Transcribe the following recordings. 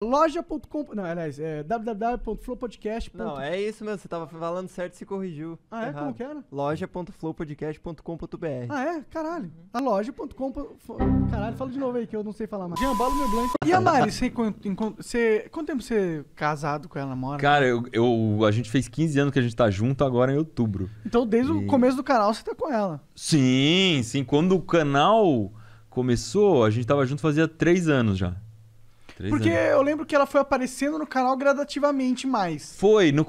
Loja.com. Não, aliás, é www.flowpodcast.com. Não, é isso mesmo, você tava falando certo e se corrigiu. Ah, é? Errado. Como que era? Loja.flowpodcast.com.br. Ah, é? Caralho. A loja.com. Caralho, fala de novo aí que eu não sei falar mais. Jean meu blanco. E a Mari, você, você- quanto tempo você é casado com ela, namora? Cara, eu, eu- a gente fez 15 anos que a gente tá junto agora é em outubro. Então, desde o começo do canal você tá com ela. Sim, sim. Quando o canal começou, a gente tava junto fazia 3 anos já. Três Porque anos. eu lembro que ela foi aparecendo no canal gradativamente mais. Foi, no.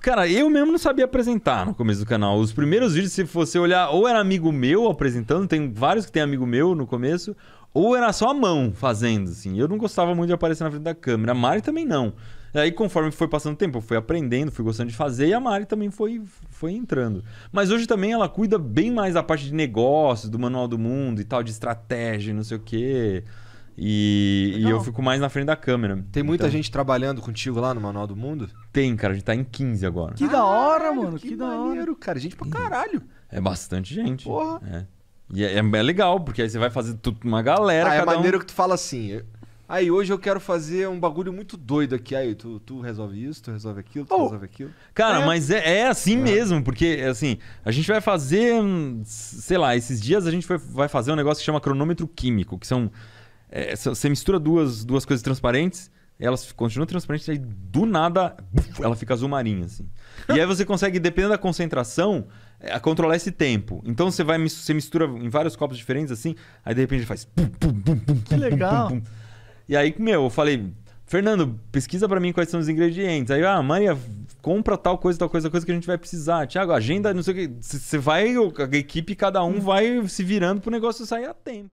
Cara, eu mesmo não sabia apresentar no começo do canal. Os primeiros vídeos, se você olhar, ou era amigo meu apresentando, tem vários que tem amigo meu no começo, ou era só a mão fazendo, assim. Eu não gostava muito de aparecer na frente da câmera. A Mari também não. Aí, conforme foi passando o tempo, eu fui aprendendo, fui gostando de fazer e a Mari também foi, foi entrando. Mas hoje também ela cuida bem mais da parte de negócios, do manual do mundo e tal, de estratégia, não sei o quê. E, e, eu fico mais na frente da câmera. Tem muita então... gente trabalhando contigo lá no Manual do Mundo? Tem, cara. A gente tá em 15 agora. Que caralho, da hora, mano. Que, que da maneiro, hora. cara. Gente pra caralho. É bastante gente. Porra. É. E é, é legal, porque aí você vai fazer tudo uma galera. Ah, é maneiro um... que tu fala assim. Aí, hoje eu quero fazer um bagulho muito doido aqui. Aí, tu, tu resolve isso, tu resolve aquilo, tu oh. resolve aquilo. Cara, é. mas é, é assim é. mesmo, porque, assim, a gente vai fazer. Sei lá, esses dias a gente vai fazer um negócio que chama cronômetro químico, que são é, você mistura duas, duas coisas transparentes, elas continuam transparentes, aí do nada buf, ela fica azul marinha, assim. E aí você consegue, dependendo da concentração, é, controlar esse tempo. Então você vai você mistura em vários copos diferentes, assim, aí de repente faz. Pum, pum, pum, pum, que legal! Pum, pum, e aí, meu, eu falei, Fernando, pesquisa para mim quais são os ingredientes. Aí, ah, Maria, compra tal coisa, tal coisa, coisa que a gente vai precisar. Tiago, agenda, não sei o que. Você vai, a equipe, cada um hum. vai se virando pro negócio sair a tempo.